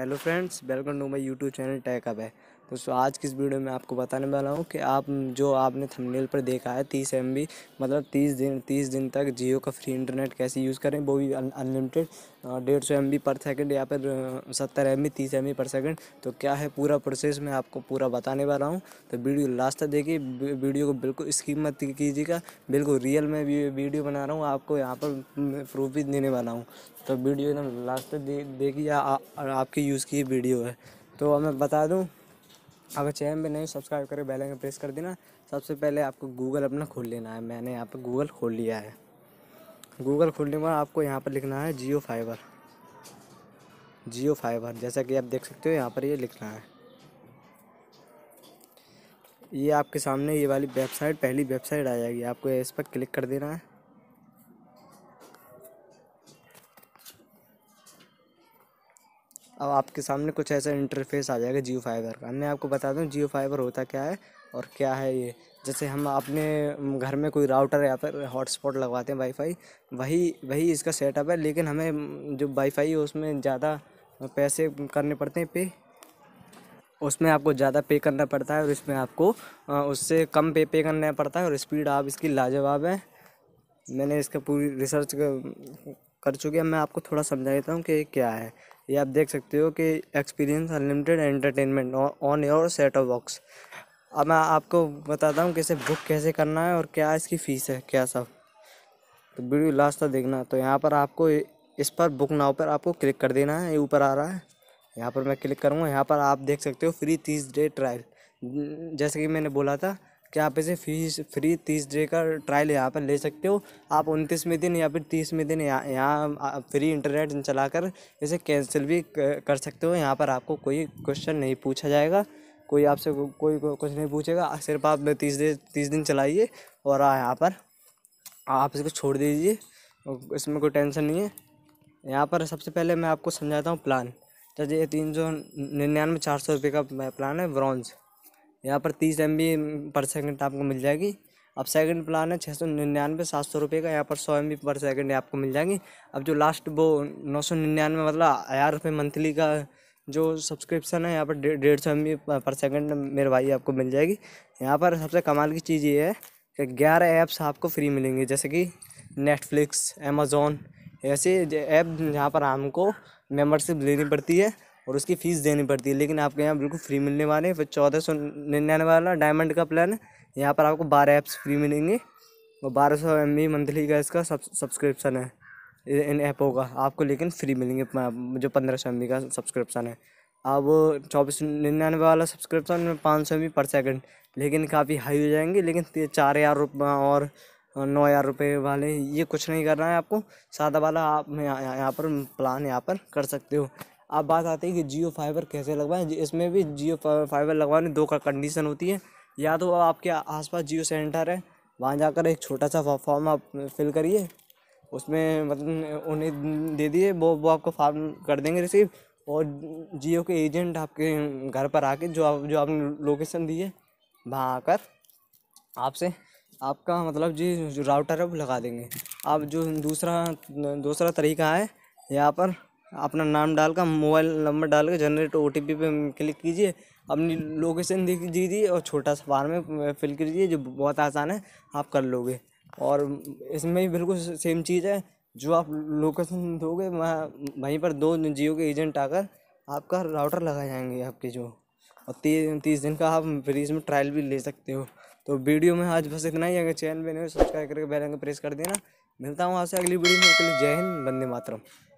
hello friends welcome to my YouTube channel tech अब है दोस्तों आज की इस वीडियो में आपको बताने वाला हूँ कि आप जो आपने थंबनेल पर देखा है तीस एम मतलब तीस दिन तीस दिन तक जियो का फ्री इंटरनेट कैसे यूज़ करें वो भी अनलिमिटेड डेढ़ सौ एम पर सेकेंड या फिर सत्तर एम बी तीस एम पर सेकेंड तो क्या है पूरा प्रोसेस मैं आपको पूरा बताने वाला हूँ तो वीडियो लास्ट तक देखिए वीडियो को बिल्कुल इसकी मत कीजिएगा बिल्कुल रियल में वीडियो बना रहा हूँ आपको यहाँ पर प्रूफ भी देने वाला हूँ तो वीडियो एकदम लास्ट तक देखिए आपकी यूज़ की वीडियो है तो मैं बता दूँ अगर चैनल पे नहीं सब्सक्राइब करें बेल आइकन प्रेस कर देना सबसे पहले आपको गूगल अपना खोल लेना है मैंने यहाँ पर गूगल खोल लिया है गूगल खोलने के बाद आपको यहाँ पर लिखना है जियो फाइबर जियो फाइबर जैसा कि आप देख सकते हो यहाँ पर ये यह लिखना है ये आपके सामने ये वाली वेबसाइट पहली वेबसाइट आ जाएगी आपको इस पर क्लिक कर देना है अब आपके सामने कुछ ऐसा इंटरफेस आ जाएगा जियो फाइबर का मैं आपको बता दूँ जियो फाइबर होता क्या है और क्या है ये जैसे हम अपने घर में कोई राउटर या फिर हॉटस्पॉट लगवाते हैं वाईफाई वही वही इसका सेटअप है लेकिन हमें जो वाईफाई है उसमें ज़्यादा पैसे करने पड़ते हैं पे उसमें आपको ज़्यादा पे करना पड़ता है और इसमें आपको उससे कम पे पे करना पड़ता है और स्पीड आप इसकी लाजवाब है मैंने इसका पूरी रिसर्च कर चुके हैं मैं आपको थोड़ा समझा देता हूँ कि क्या है ये आप देख सकते हो कि experience unlimited entertainment on your set off box अब मैं आपको बताता हूँ कैसे बुक कैसे करना है और क्या इसकी फ़ीस है क्या सब तो वीडियो लास्ट तक देखना तो यहाँ पर आपको इस पर बुक नाव पर आपको क्लिक कर देना है ये ऊपर आ रहा है यहाँ पर मैं क्लिक करूँगा यहाँ पर आप देख सकते हो फ्री तीस डे ट्रायल जैसे कि मैंने बोला था कि आप इसे फ्री फ्री तीस डे का ट्रायल यहाँ पर ले सकते हो आप उनतीसवें दिन या फिर तीसवें दिन यहाँ यहाँ फ्री इंटरनेट चला कर इसे कैंसिल भी कर सकते हो यहाँ पर आपको कोई क्वेश्चन नहीं पूछा जाएगा कोई आपसे को, कोई कुछ नहीं पूछेगा सिर्फ आप तीस दिन तीस दिन चलाइए और यहाँ पर आप इसको छोड़ दीजिए इसमें कोई टेंशन नहीं है यहाँ पर सबसे पहले मैं आपको समझाता हूँ प्लान तो ये तीन सौ निन्यानवे चार सौ रुपये का प्लान है ब्रॉन्ज यहाँ पर तीस एम बी पर सेकंड आपको मिल जाएगी अब सेकंड प्लान है छः सौ निन्यानवे सात सौ रुपये का यहाँ पर सौ एम बी पर सेकंड आपको मिल जाएंगी अब जो लास्ट वो नौ सौ निन्यानवे मतलब हज़ार रुपये मंथली का जो सब्सक्रिप्शन है यहाँ पर डेढ़ सौ एम बी पर सेकेंड मेरे भाई आपको मिल जाएगी यहाँ पर सबसे कमाल की चीज़ ये है कि ग्यारह ऐप्स आपको फ्री मिलेंगे जैसे कि नेटफ्लिक्स अमेज़ोन ऐसे ऐप जहाँ पर हमको मेम्बरशिप लेनी पड़ती है और उसकी फ़ीस देनी पड़ती है लेकिन आपके यहाँ बिल्कुल फ्री मिलने वाले हैं फिर चौदह सौ निन्यानवे वाला डायमंड का प्लान है यहाँ पर आपको बारह ऐप्स फ्री मिलेंगे और बारह सौ एम बी मंथली का इसका सब सब्सक्रिप्शन है इन ऐपों का आपको लेकिन फ्री मिलेंगे जो पंद्रह सौ एम बी का सब्सक्रिप्शन है अब चौबीस निन्यानवे वाला सब्सक्रिप्शन में पाँच सौ एम बी पर सेकेंड लेकिन काफ़ी हाई हो जाएंगे लेकिन चार हज़ार रुपये और नौ हज़ार रुपये वाले ये कुछ नहीं करना है आपको सादा वाला आप यहाँ पर प्लान यहाँ पर कर सकते हो अब बात आती है कि जियो फाइबर कैसे लगवाएं इसमें भी जियो फाइबर लगवाने दो का कंडीशन होती है या तो आपके आसपास जियो सेंटर है वहाँ जाकर एक छोटा सा फॉर्म आप फिल करिए उसमें मतलब उन्हें दे दिए वो वो आपको फॉर्म कर देंगे रिसीव और जियो के एजेंट आपके घर पर आके जो आप जो आपने लोकेशन दी है वहाँ आकर आपसे आपका मतलब जी जो राउटर है वो लगा देंगे आप जो दूसरा दूसरा तरीका है यहाँ पर अपना नाम डाल कर मोबाइल नंबर डाल के जनरेट ओ टी पी पर क्लिक कीजिए अपनी लोकेशन दिख दीजिए और छोटा सा फार्म में फिल कीजिए जो बहुत आसान है आप कर लोगे और इसमें भी बिल्कुल सेम चीज़ है जो आप लोकेशन दोगे वहाँ वहीं पर दो जियो के एजेंट आकर आपका राउटर लगा जाएंगे आपके जो और तीस तीस दिन का आप फ्री इसमें ट्रायल भी ले सकते हो तो वीडियो में आज बस इतना ही अगर चैनल पर नहीं सब्सक्राइब करके बेल आइकन प्रेस कर देना मिलता हूँ आपसे अगली वीडियो में जय हिंद वंदे मातरम